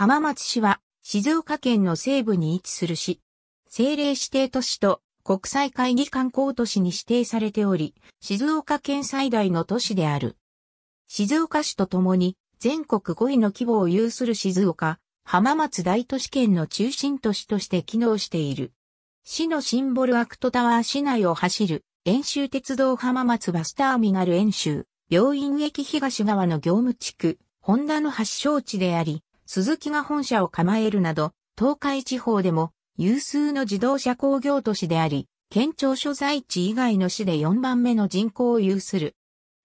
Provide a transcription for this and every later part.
浜松市は静岡県の西部に位置する市。政令指定都市と国際会議観光都市に指定されており、静岡県最大の都市である。静岡市とともに全国5位の規模を有する静岡、浜松大都市圏の中心都市として機能している。市のシンボルアクトタワー市内を走る、遠州鉄道浜松バスターミナル遠州、病院駅東側の業務地区、ホンダの発祥地であり、鈴木が本社を構えるなど、東海地方でも有数の自動車工業都市であり、県庁所在地以外の市で4番目の人口を有する。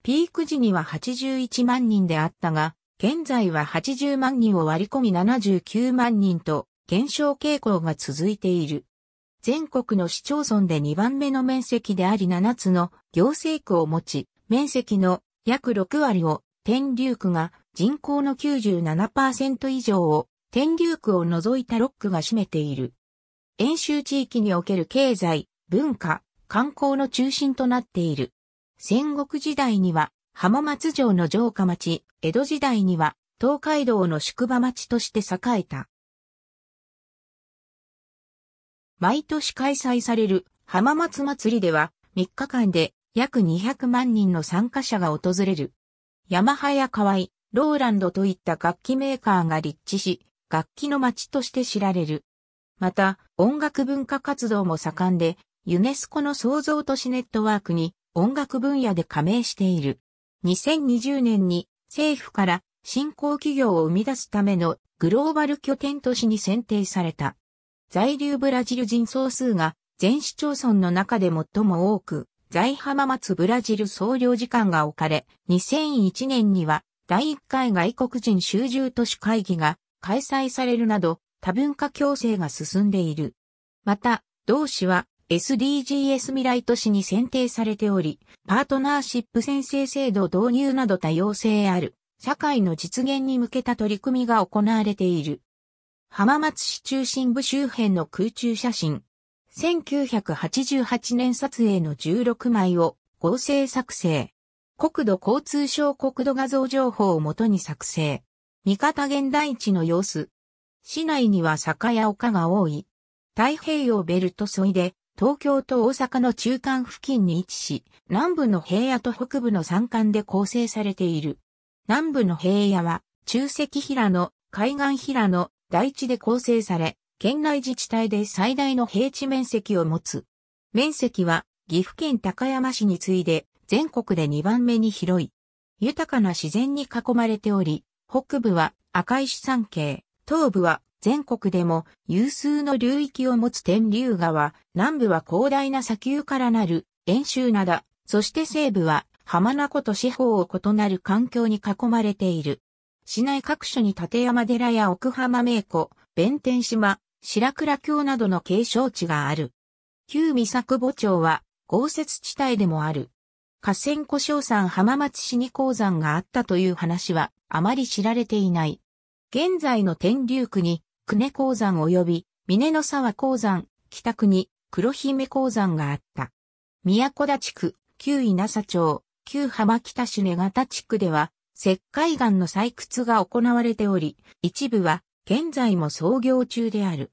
ピーク時には81万人であったが、現在は80万人を割り込み79万人と減少傾向が続いている。全国の市町村で2番目の面積であり7つの行政区を持ち、面積の約6割を天竜区が人口の97%以上を天竜区を除いた6区が占めている。演習地域における経済、文化、観光の中心となっている。戦国時代には浜松城の城下町、江戸時代には東海道の宿場町として栄えた。毎年開催される浜松祭りでは3日間で約200万人の参加者が訪れる。ヤマハやカワイ、ローランドといった楽器メーカーが立地し、楽器の街として知られる。また、音楽文化活動も盛んで、ユネスコの創造都市ネットワークに音楽分野で加盟している。2020年に政府から新興企業を生み出すためのグローバル拠点都市に選定された。在留ブラジル人総数が全市町村の中で最も多く、在浜松ブラジル総領事館が置かれ、2001年には第1回外国人集中都市会議が開催されるなど多文化共生が進んでいる。また、同市は SDGs 未来都市に選定されており、パートナーシップ宣誓制度導入など多様性ある社会の実現に向けた取り組みが行われている。浜松市中心部周辺の空中写真、1988年撮影の16枚を合成作成。国土交通省国土画像情報をもとに作成。三方現代地の様子。市内には酒や丘が多い。太平洋ベルト沿いで、東京と大阪の中間付近に位置し、南部の平野と北部の山間で構成されている。南部の平野は、中石平野、海岸平野、大地で構成され、県内自治体で最大の平地面積を持つ。面積は岐阜県高山市に次いで全国で2番目に広い。豊かな自然に囲まれており、北部は赤石山系、東部は全国でも有数の流域を持つ天竜川、南部は広大な砂丘からなる遠州灘、そして西部は浜名湖と四方を異なる環境に囲まれている。市内各所に立山寺や奥浜名湖、弁天島、白倉峡などの継承地がある。旧三作墓町は豪雪地帯でもある。河川湖小山浜松市に鉱山があったという話はあまり知られていない。現在の天竜区に久根鉱山及び峰の沢鉱山、北区に黒姫鉱山があった。宮古田地区、旧稲佐町、旧浜北市根形地区では石灰岩の採掘が行われており、一部は現在も操業中である。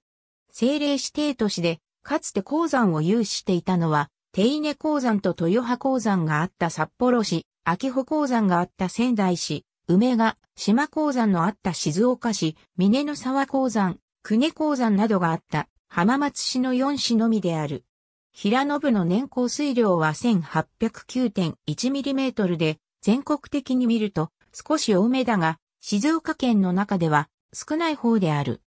政令指定都市で、かつて鉱山を有していたのは、手稲鉱山と豊葉鉱山があった札幌市、秋穂鉱山があった仙台市、梅が、島鉱山のあった静岡市、峰の沢鉱山、久根鉱山などがあった浜松市の4市のみである。平野部の年降水量は 1809.1mm で、全国的に見ると少し多めだが、静岡県の中では少ない方である。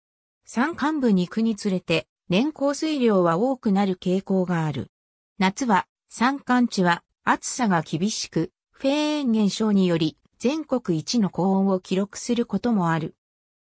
山間部に行くにつれて、年降水量は多くなる傾向がある。夏は、山間地は暑さが厳しく、フェーン現象により全国一の高温を記録することもある。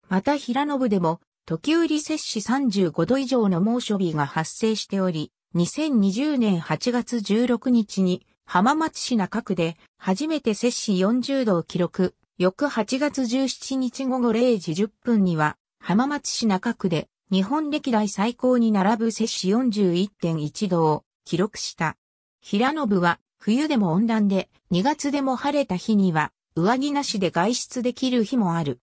また平野部でも、時折摂氏35度以上の猛暑日が発生しており、2020年8月16日に浜松市中区で初めて摂氏40度を記録、翌8月17日午後0時10分には浜松市中区で日本歴代最高に並ぶ摂氏41.1度を記録した。平信は冬でも温暖で2月でも晴れた日には上着なしで外出できる日もある。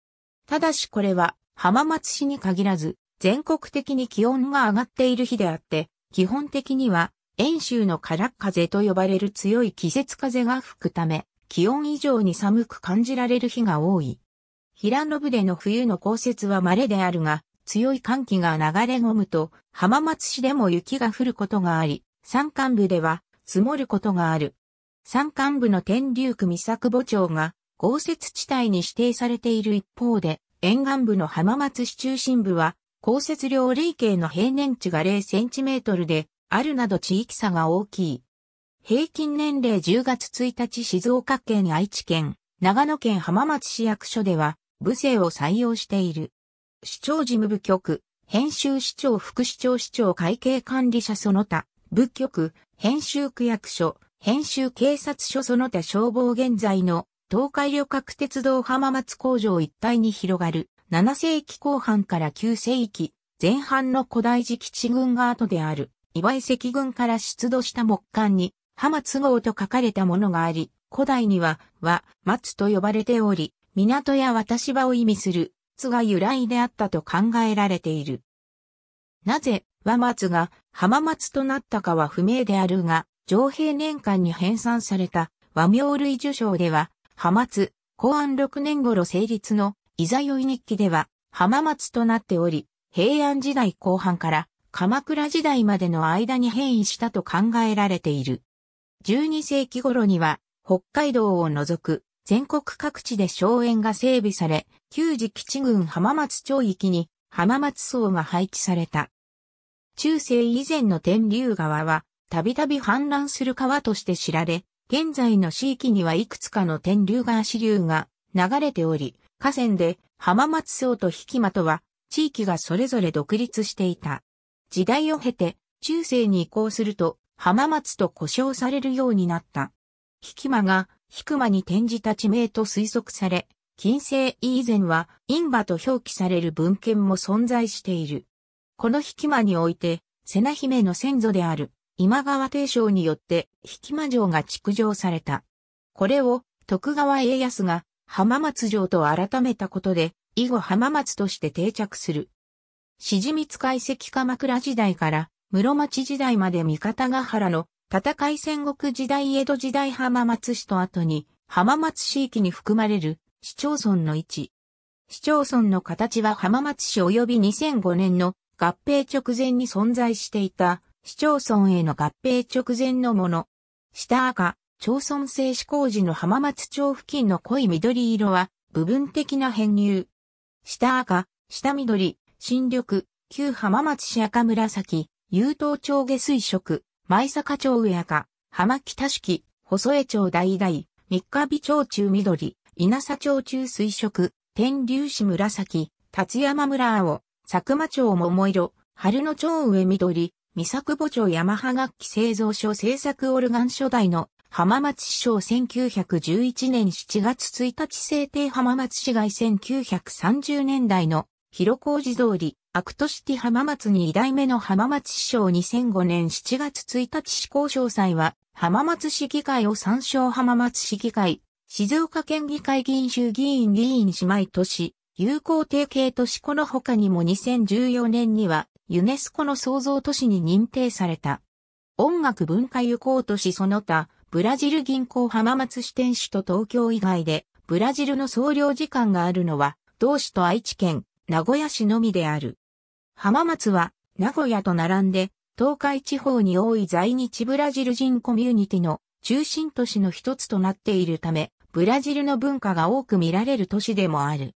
ただしこれは浜松市に限らず全国的に気温が上がっている日であって基本的には遠州の空っ風と呼ばれる強い季節風が吹くため気温以上に寒く感じられる日が多い。平野部での冬の降雪は稀であるが、強い寒気が流れ込むと、浜松市でも雪が降ることがあり、山間部では積もることがある。山間部の天竜区三作墓町が豪雪地帯に指定されている一方で、沿岸部の浜松市中心部は、降雪量累計の平年値が0センチメートルで、あるなど地域差が大きい。平均年齢10月1日静岡県愛知県、長野県浜松市役所では、部政を採用している。市長事務部局、編集市長副市長市長会計管理者その他、部局、編集区役所、編集警察署その他消防現在の東海旅客鉄道浜松工場一帯に広がる7世紀後半から9世紀前半の古代時基地軍が後である岩井石軍から出土した木簡に浜津号と書かれたものがあり、古代には、和、松と呼ばれており、港や渡し場を意味する、津が由来であったと考えられている。なぜ、和松が浜松となったかは不明であるが、上平年間に編纂された和名類受賞では、浜松、公安6年頃成立のいざよい日記では浜松となっており、平安時代後半から鎌倉時代までの間に変異したと考えられている。12世紀頃には北海道を除く全国各地で荘園が整備され、旧時基地郡浜松町域に浜松荘が配置された。中世以前の天竜川は、たびたび氾濫する川として知られ、現在の地域にはいくつかの天竜川支流が流れており、河川で浜松荘と引間とは、地域がそれぞれ独立していた。時代を経て、中世に移行すると、浜松と呼称されるようになった。引間がヒクマに転じた地名と推測され、近世以前は、インバと表記される文献も存在している。この引間において、瀬名姫の先祖である、今川帝章によって、引間城が築城された。これを、徳川家康が、浜松城と改めたことで、以後浜松として定着する。しじみつ解石鎌倉時代から、室町時代まで三方ヶ原の戦い戦国時代江戸時代浜松市と後に浜松市域に含まれる市町村の位置。市町村の形は浜松市及び2005年の合併直前に存在していた市町村への合併直前のもの。下赤、町村制施工時の浜松町付近の濃い緑色は部分的な編入。下赤、下緑、新緑、旧浜松市赤紫、優等町下水色、舞坂町上赤、浜北敷、細江町大々、三日日町中緑、稲佐町中水色、天竜市紫、達山村青、佐久間町桃色、春野町上緑、三作母町山葉楽器製造所製作オルガン初代の浜松市省1911年7月1日制定浜松市街1930年代の広小路通り、アクトシティ浜松に2代目の浜松市長2005年7月1日施行詳細は、浜松市議会を参照浜松市議会、静岡県議会議員衆議院議員姉妹都市、友好提携都市この他にも2014年には、ユネスコの創造都市に認定された。音楽文化友好都市その他、ブラジル銀行浜松支店主と東京以外で、ブラジルの総領事館があるのは、同市と愛知県、名古屋市のみである。浜松は名古屋と並んで東海地方に多い在日ブラジル人コミュニティの中心都市の一つとなっているため、ブラジルの文化が多く見られる都市でもある。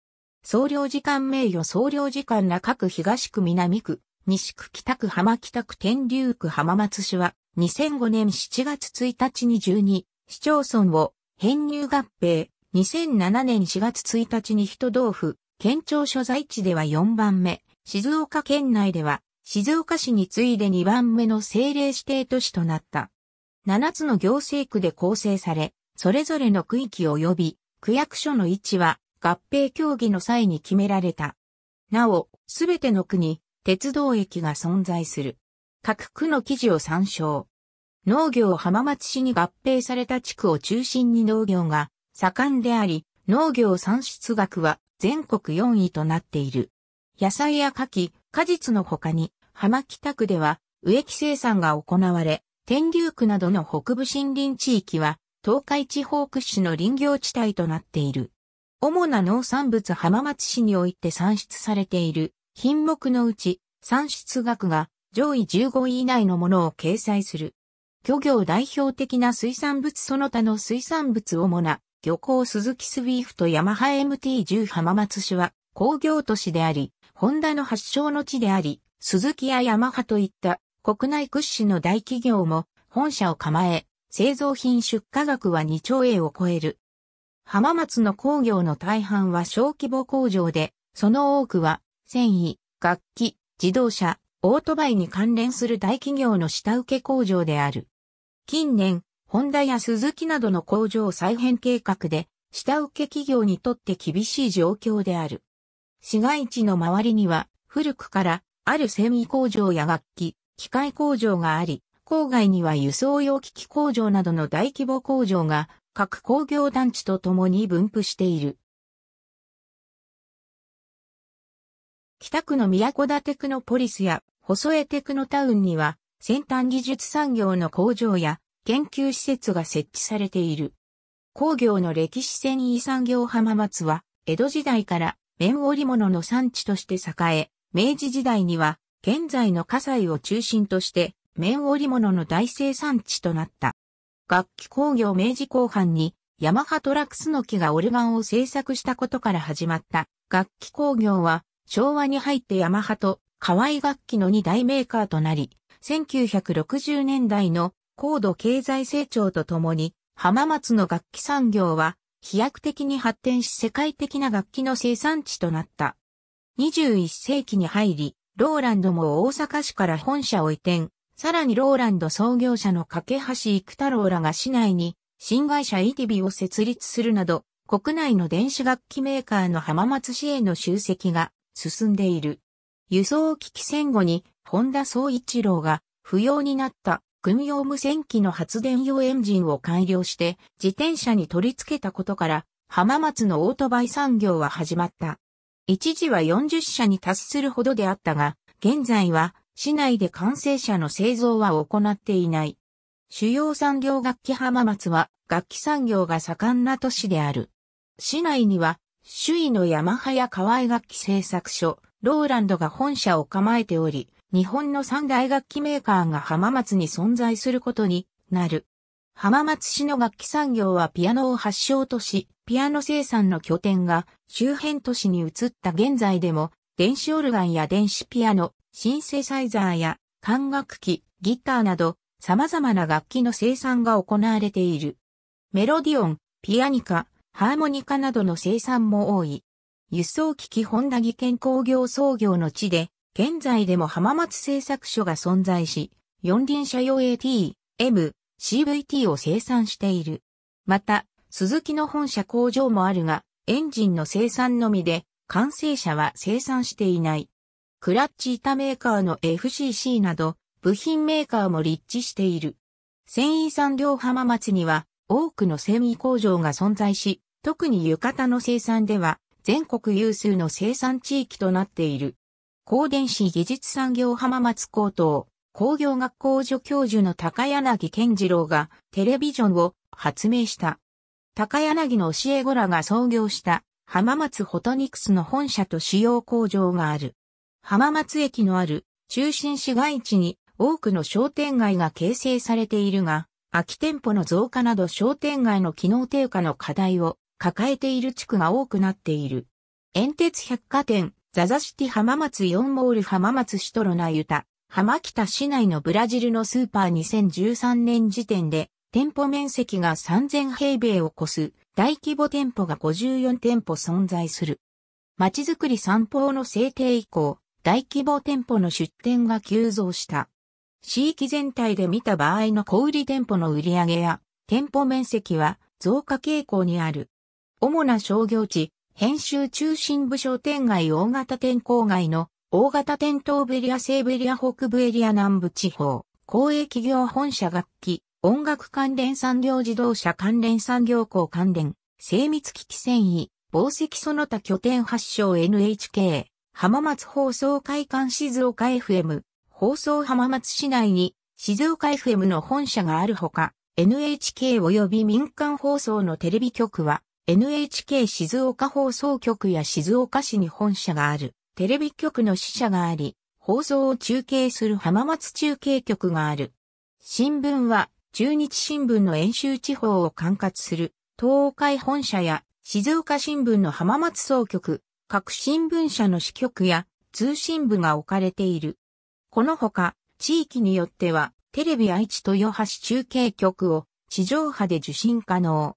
総領事館名誉総領事館中区東区南区、西区北区浜北区天竜区浜松市は、2005年7月1日に12市町村を編入合併、2007年4月1日に人道府、県庁所在地では4番目、静岡県内では、静岡市に次いで2番目の政令指定都市となった。7つの行政区で構成され、それぞれの区域及び区役所の位置は合併協議の際に決められた。なお、すべての区に鉄道駅が存在する。各区の記事を参照。農業浜松市に合併された地区を中心に農業が盛んであり、農業産出額は全国4位となっている。野菜や牡蠣、果実の他に、浜北区では植木生産が行われ、天竜区などの北部森林地域は、東海地方屈指の林業地帯となっている。主な農産物浜松市において産出されている品目のうち産出額が上位15位以内のものを掲載する。漁業代表的な水産物その他の水産物主な漁港鈴木スウィーフとヤマハ MT10 浜松市は工業都市であり、ホンダの発祥の地であり、鈴木やヤマハといった国内屈指の大企業も本社を構え、製造品出荷額は2兆円を超える。浜松の工業の大半は小規模工場で、その多くは繊維、楽器、自動車、オートバイに関連する大企業の下請け工場である。近年、ホンダやスズキなどの工場再編計画で、下請け企業にとって厳しい状況である。市街地の周りには、古くから、ある繊維工場や楽器、機械工場があり、郊外には輸送用機器工場などの大規模工場が、各工業団地とともに分布している。北区の宮古田テクノポリスや細江テクノタウンには先端技術産業の工場や研究施設が設置されている。工業の歴史繊維産業浜松は江戸時代から綿織物の産地として栄え、明治時代には、現在の火災を中心として、綿織物の大生産地となった。楽器工業明治後半に、ヤマハトラクスの木がオルガンを製作したことから始まった楽器工業は昭和に入ってヤマハと河合楽器の2大メーカーとなり、1960年代の高度経済成長とともに浜松の楽器産業は飛躍的に発展し世界的な楽器の生産地となった。21世紀に入り、ローランドも大阪市から本社を移転、さらにローランド創業者の架橋育太郎らが市内に新会社イティビを設立するなど、国内の電子楽器メーカーの浜松市への集積が進んでいる。輸送機器戦後に、本田総一郎が不要になった軍用無線機の発電用エンジンを改良して自転車に取り付けたことから浜松のオートバイ産業は始まった。一時は40社に達するほどであったが、現在は市内で完成車の製造は行っていない。主要産業楽器浜松は楽器産業が盛んな都市である。市内には周囲のヤマハや河合楽器製作所、ローランドが本社を構えており、日本の三大楽器メーカーが浜松に存在することになる。浜松市の楽器産業はピアノを発祥とし、ピアノ生産の拠点が周辺都市に移った現在でも、電子オルガンや電子ピアノ、シンセサイザーや管楽器、ギターなど様々な楽器の生産が行われている。メロディオン、ピアニカ、ハーモニカなどの生産も多い。輸送機器ホンダ技研工業創業の地で、現在でも浜松製作所が存在し、四輪車用 AT、M、CVT を生産している。また、鈴木の本社工場もあるが、エンジンの生産のみで、完成車は生産していない。クラッチ板メーカーの FCC など、部品メーカーも立地している。繊維産業浜松には、多くの繊維工場が存在し、特に浴衣の生産では、全国有数の生産地域となっている。高電子技術産業浜松高等工業学校助教授の高柳健次郎がテレビジョンを発明した。高柳の教え子らが創業した浜松フォトニクスの本社と主要工場がある。浜松駅のある中心市街地に多くの商店街が形成されているが、空き店舗の増加など商店街の機能低下の課題を抱えている地区が多くなっている。煙鉄百貨店、ザザシティ浜松4ンモール浜松シトロナユタ、浜北市内のブラジルのスーパー2013年時点で、店舗面積が3000平米を超す大規模店舗が54店舗存在する。街づくり散歩の制定以降、大規模店舗の出店が急増した。地域全体で見た場合の小売店舗の売上や店舗面積は増加傾向にある。主な商業地、編集中心部商店街大型店郊外の大型店東部エリア西部エリア北部エリア南部地方、公営企業本社楽器、音楽関連産業自動車関連産業工関連、精密機器繊維、宝石その他拠点発祥 NHK、浜松放送会館静岡 FM、放送浜松市内に静岡 FM の本社があるほか、NHK 及び民間放送のテレビ局は NHK 静岡放送局や静岡市に本社がある、テレビ局の支社があり、放送を中継する浜松中継局がある。新聞は、中日新聞の演習地方を管轄する、東海本社や、静岡新聞の浜松総局、各新聞社の支局や通信部が置かれている。このほか、地域によっては、テレビ愛知豊橋中継局を地上波で受信可能。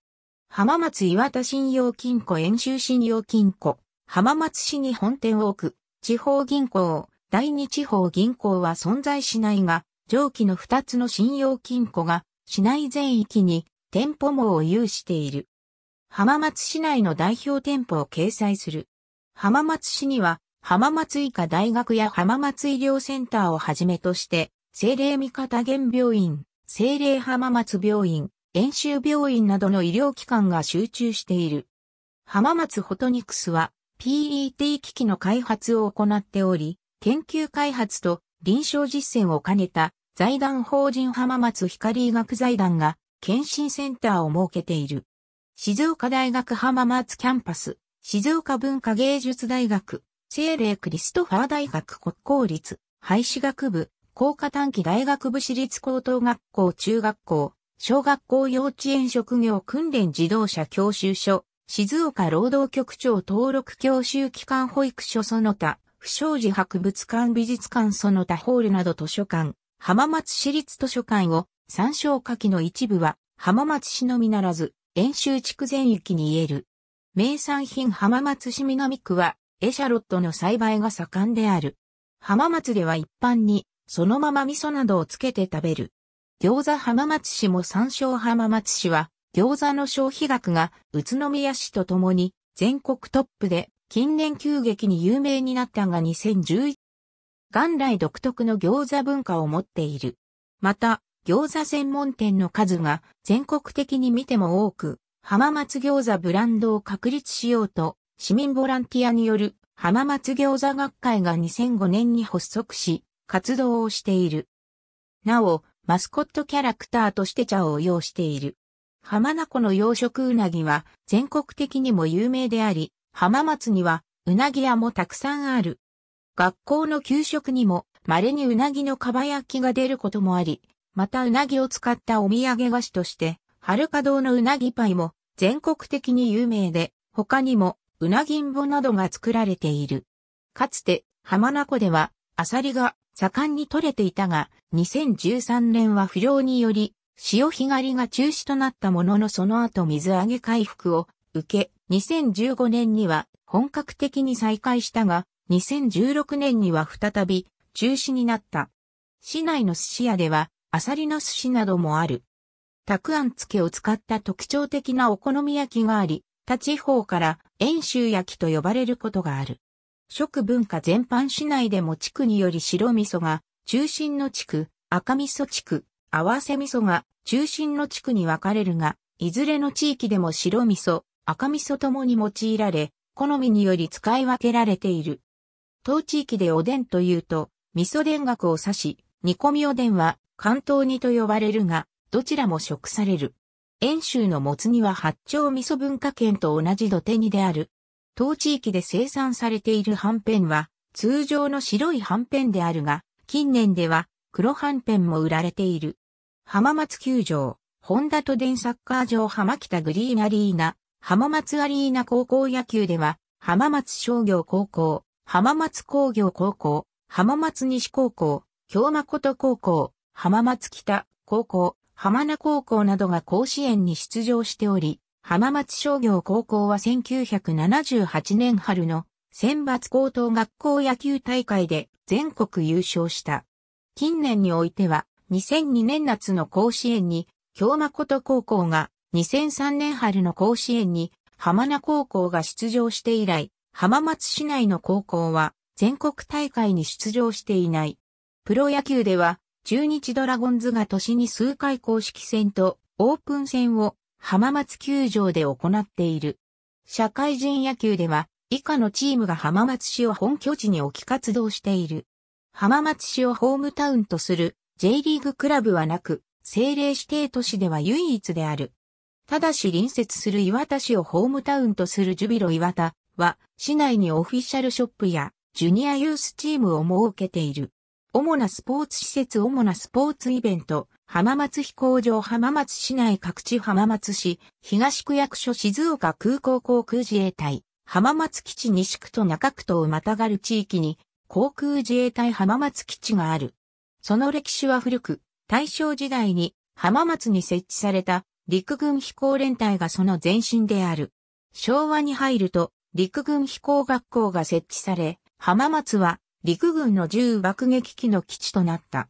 浜松岩田信用金庫遠州信用金庫、浜松市に本店を置く、地方銀行、第二地方銀行は存在しないが、上記の二つの信用金庫が、市内全域に店舗網を有している。浜松市内の代表店舗を掲載する。浜松市には、浜松医科大学や浜松医療センターをはじめとして、精霊味方現病院、精霊浜松病院、演習病院などの医療機関が集中している。浜松フォトニクスは PET 機器の開発を行っており、研究開発と臨床実践を兼ねた財団法人浜松光医学財団が検診センターを設けている。静岡大学浜松キャンパス、静岡文化芸術大学、聖霊クリストファー大学国公立、廃止学部、工科短期大学部私立高等学校中学校、小学校幼稚園職業訓練自動車教習所、静岡労働局長登録教習機関保育所その他、不祥事博物館美術館その他ホールなど図書館、浜松市立図書館を参照下記の一部は浜松市のみならず、遠州地区全域に言える。名産品浜松市南区は、エシャロットの栽培が盛んである。浜松では一般に、そのまま味噌などをつけて食べる。餃子浜松市も参照浜松市は、餃子の消費額が宇都宮市とともに全国トップで近年急激に有名になったが2011元来独特の餃子文化を持っている。また、餃子専門店の数が全国的に見ても多く、浜松餃子ブランドを確立しようと、市民ボランティアによる浜松餃子学会が2005年に発足し、活動をしている。なお、マスコットキャラクターとして茶を用している。浜名湖の養殖うなぎは全国的にも有名であり、浜松にはうなぎ屋もたくさんある。学校の給食にも稀にうなぎのかば焼きが出ることもあり、またうなぎを使ったお土産菓子として、春華堂のうなぎパイも全国的に有名で、他にもうなぎんぼなどが作られている。かつて浜名湖ではアサリが盛んに取れていたが、2013年は不良により、潮干狩りが中止となったもののその後水揚げ回復を受け、2015年には本格的に再開したが、2016年には再び中止になった。市内の寿司屋では、アサリの寿司などもある。たくあん漬けを使った特徴的なお好み焼きがあり、他地方から遠州焼きと呼ばれることがある。食文化全般市内でも地区により白味噌が中心の地区、赤味噌地区、合わせ味噌が中心の地区に分かれるが、いずれの地域でも白味噌、赤味噌ともに用いられ、好みにより使い分けられている。当地域でおでんというと、味噌田楽を指し、煮込みおでんは関東煮と呼ばれるが、どちらも食される。遠州のもつ煮は八丁味噌文化圏と同じ土手煮である。当地域で生産されているはんぺんは、通常の白いはんぺんであるが、近年では黒はんぺんも売られている。浜松球場、ホンダ都電サッカー場浜北グリーンアリーナ、浜松アリーナ高校野球では、浜松商業高校、浜松工業高校、浜松西高校、京誠高校、浜松北高校、浜名高校などが甲子園に出場しており、浜松商業高校は1978年春の選抜高等学校野球大会で全国優勝した。近年においては2002年夏の甲子園に京誠高校が2003年春の甲子園に浜名高校が出場して以来、浜松市内の高校は全国大会に出場していない。プロ野球では中日ドラゴンズが年に数回公式戦とオープン戦を浜松球場で行っている。社会人野球では、以下のチームが浜松市を本拠地に置き活動している。浜松市をホームタウンとする J リーグクラブはなく、政令指定都市では唯一である。ただし隣接する岩田市をホームタウンとするジュビロ岩田は、市内にオフィシャルショップやジュニアユースチームを設けている。主なスポーツ施設主なスポーツイベント、浜松飛行場浜松市内各地浜松市、東区役所静岡空港航空自衛隊、浜松基地西区と中区とをまたがる地域に、航空自衛隊浜松基地がある。その歴史は古く、大正時代に浜松に設置された陸軍飛行連隊がその前身である。昭和に入ると陸軍飛行学校が設置され、浜松は陸軍の銃爆撃機の基地となった。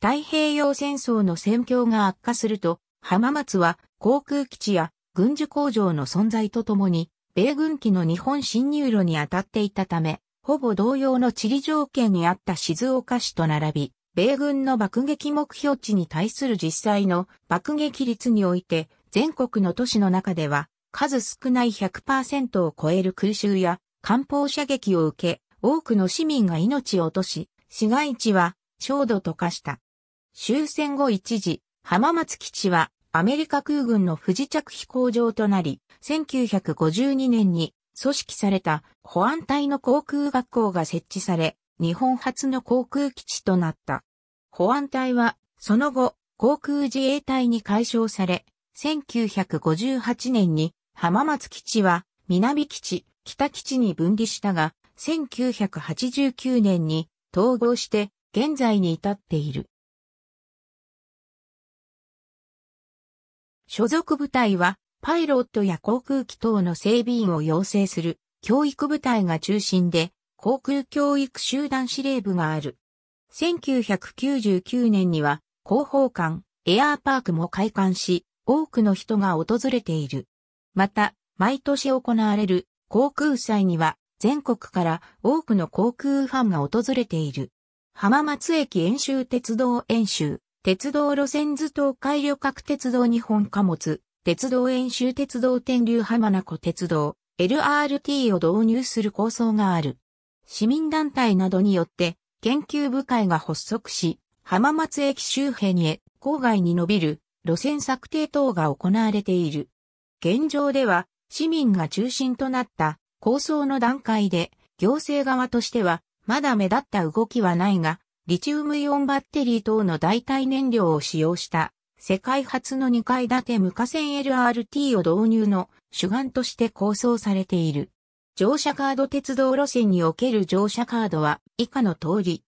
太平洋戦争の戦況が悪化すると、浜松は航空基地や軍需工場の存在とともに、米軍機の日本侵入路に当たっていたため、ほぼ同様の地理条件にあった静岡市と並び、米軍の爆撃目標地に対する実際の爆撃率において、全国の都市の中では、数少ない100%を超える空襲や艦砲射撃を受け、多くの市民が命を落とし、市街地は焦土と化した。終戦後一時、浜松基地はアメリカ空軍の不時着飛行場となり、1952年に組織された保安隊の航空学校が設置され、日本初の航空基地となった。保安隊は、その後、航空自衛隊に解消され、1958年に浜松基地は南基地、北基地に分離したが、1989年に統合して現在に至っている。所属部隊は、パイロットや航空機等の整備員を養成する教育部隊が中心で、航空教育集団司令部がある。1999年には、広報館、エアーパークも開館し、多くの人が訪れている。また、毎年行われる航空祭には、全国から多くの航空ファンが訪れている。浜松駅演習鉄道演習、鉄道路線図東海旅客鉄道日本貨物、鉄道演習鉄道天竜浜名湖鉄道、LRT を導入する構想がある。市民団体などによって研究部会が発足し、浜松駅周辺へ郊外に伸びる路線策定等が行われている。現状では市民が中心となった構想の段階で行政側としてはまだ目立った動きはないが、リチウムイオンバッテリー等の代替燃料を使用した世界初の2階建て無火線 LRT を導入の主眼として構想されている。乗車カード鉄道路線における乗車カードは以下の通り。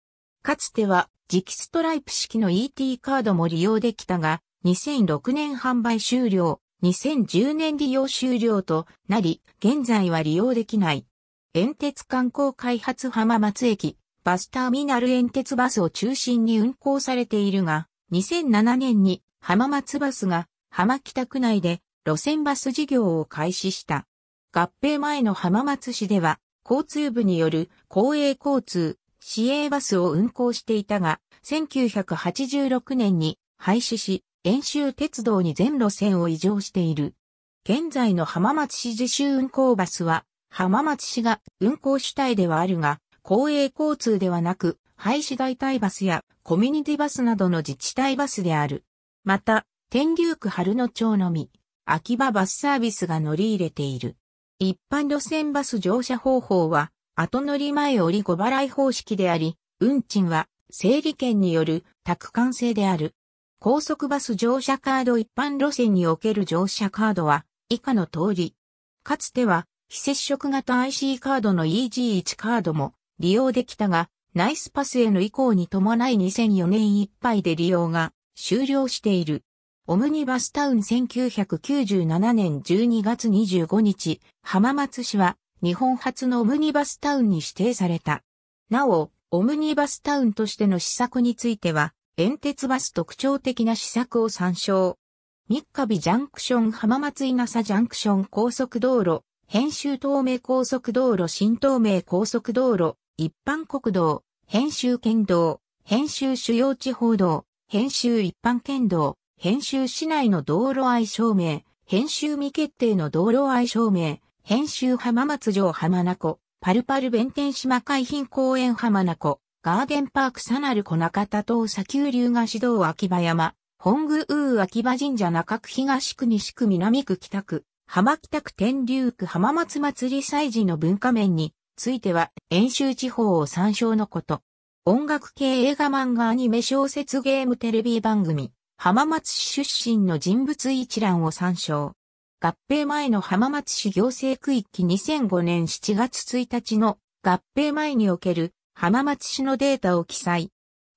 かつては磁気ストライプ式の ET カードも利用できたが、2006年販売終了、2010年利用終了となり、現在は利用できない。煙鉄観光開発浜松駅、バスターミナル沿鉄バスを中心に運行されているが、2007年に浜松バスが浜北区内で路線バス事業を開始した。合併前の浜松市では、交通部による公営交通、市営バスを運行していたが、1986年に廃止し、遠州鉄道に全路線を移譲している。現在の浜松市自主運行バスは、浜松市が運行主体ではあるが、公営交通ではなく、廃止代替バスやコミュニティバスなどの自治体バスである。また、天竜区春野町のみ、秋葉バスサービスが乗り入れている。一般路線バス乗車方法は、後乗り前折り5払い方式であり、運賃は、整理券による宅管制である。高速バス乗車カード一般路線における乗車カードは、以下の通り。かつては、非接触型 IC カードの EG1 カードも利用できたが、ナイスパスへの移行に伴い2004年いっぱいで利用が終了している。オムニバスタウン1997年12月25日、浜松市は日本初のオムニバスタウンに指定された。なお、オムニバスタウンとしての施策については、遠鉄バス特徴的な施策を参照。三日日ジャンクション浜松稲佐ジャンクション高速道路、編集東名高速道路新東名高速道路、一般国道、編集県道、編集主要地方道、編集一般県道、編集市内の道路愛証明、編集未決定の道路愛証明、編集浜松城浜名湖、パルパル弁天島海浜公園浜名湖、ガーデンパークさなる小中田東砂丘流河市道秋葉山、本宮ウ秋葉神社中区東区西区南区北区、浜北区天竜区浜松祭り祭事の文化面に、ついては、演習地方を参照のこと。音楽系映画漫画アニメ小説ゲームテレビ番組、浜松市出身の人物一覧を参照。合併前の浜松市行政区域2005年7月1日の合併前における浜松市のデータを記載。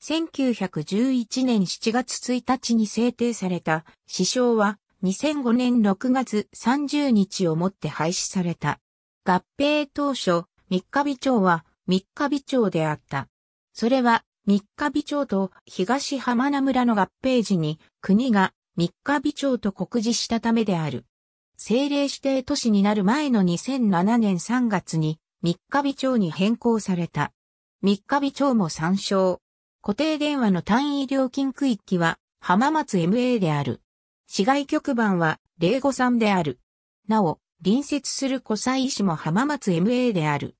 1911年7月1日に制定された市章は2005年6月30日をもって廃止された。合併当初、三日美町は三日美町であった。それは三日美町と東浜名村の合併時に国が三日美町と告示したためである。政令指定都市になる前の2007年3月に三日美町に変更された。三日美町も参照。固定電話の単位料金区域は浜松 MA である。市外局番は053である。なお、隣接する湖西市も浜松 MA である。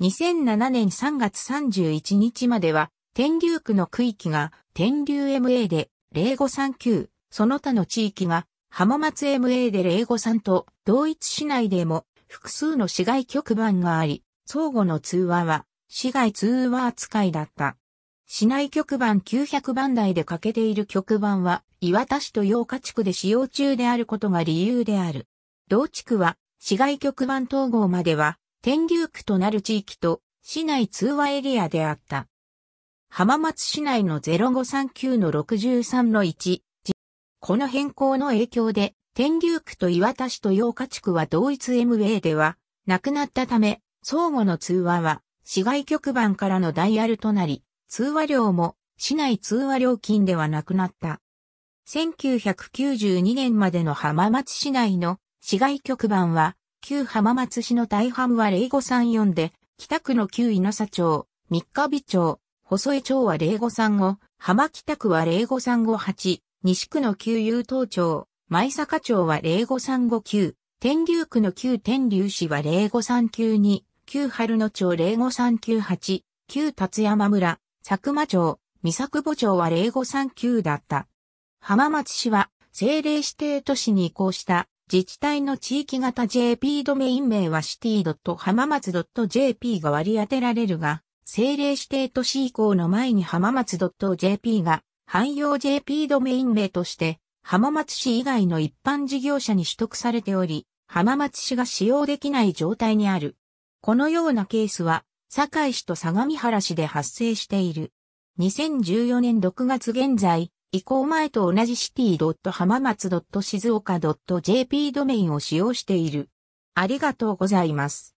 2007年3月31日までは、天竜区の区域が天竜 MA で0539、その他の地域が浜松 MA で053と、同一市内でも複数の市街局番があり、相互の通話は市街通話扱いだった。市内局番900番台で欠けている局番は、岩田市と洋家地区で使用中であることが理由である。同地区は、市街局番統合までは、天竜区となる地域と市内通話エリアであった。浜松市内の0539の63の1。この変更の影響で、天竜区と岩田市と洋華地区は同一 MA ではなくなったため、相互の通話は市外局番からのダイヤルとなり、通話料も市内通話料金ではなくなった。1992年までの浜松市内の市外局番は旧浜松市の大半は0 5 3 4で、北区の旧稲佐町、三日日町、細江町は0 5 3 5浜北区は0 5 3 5 8西区の旧優東町、舞坂町は0 5 3 5 9天竜区の旧天竜市は0 5 3 9 2旧春野町0 5 3 9 8旧辰山村、佐久間町、三作母町は0 5 3 9だった。浜松市は、政令指定都市に移行した自治体の地域型 JP ドメイン名は city. 浜松 .jp が割り当てられるが、政令指定都市以降の前に浜松 .jp が汎用 JP ドメイン名として浜松市以外の一般事業者に取得されており、浜松市が使用できない状態にある。このようなケースは、堺市と相模原市で発生している。2014年6月現在、移行前と同じ city.hamamats.shizuoka.jp ドメインを使用している。ありがとうございます。